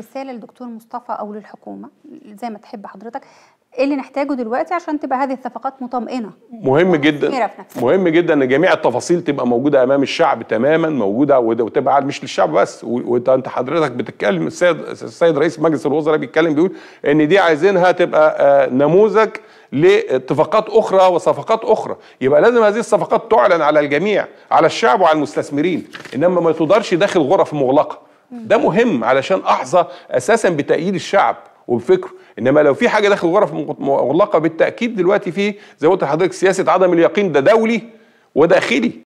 رساله للدكتور مصطفى او للحكومه زي ما تحب حضرتك ايه اللي نحتاجه دلوقتي عشان تبقى هذه الصفقات مطمئنه مهم جدا مهم جدا ان جميع التفاصيل تبقى موجوده امام الشعب تماما موجوده وتبقى مش للشعب بس وانت حضرتك بتتكلم السيد السيد رئيس مجلس الوزراء بيتكلم بيقول ان دي عايزينها تبقى آه، نموذج لاتفاقات اخرى وصفقات اخرى يبقى لازم هذه الصفقات تعلن على الجميع على الشعب وعلى المستثمرين انما ما تدارش داخل غرف مغلقه ده مهم علشان احظى اساسا بتأييد الشعب وبفكره انما لو في حاجه داخل غرف مغلقه بالتاكيد دلوقتي في زي ما قلت لحضرتك سياسه عدم اليقين ده دولي وداخلي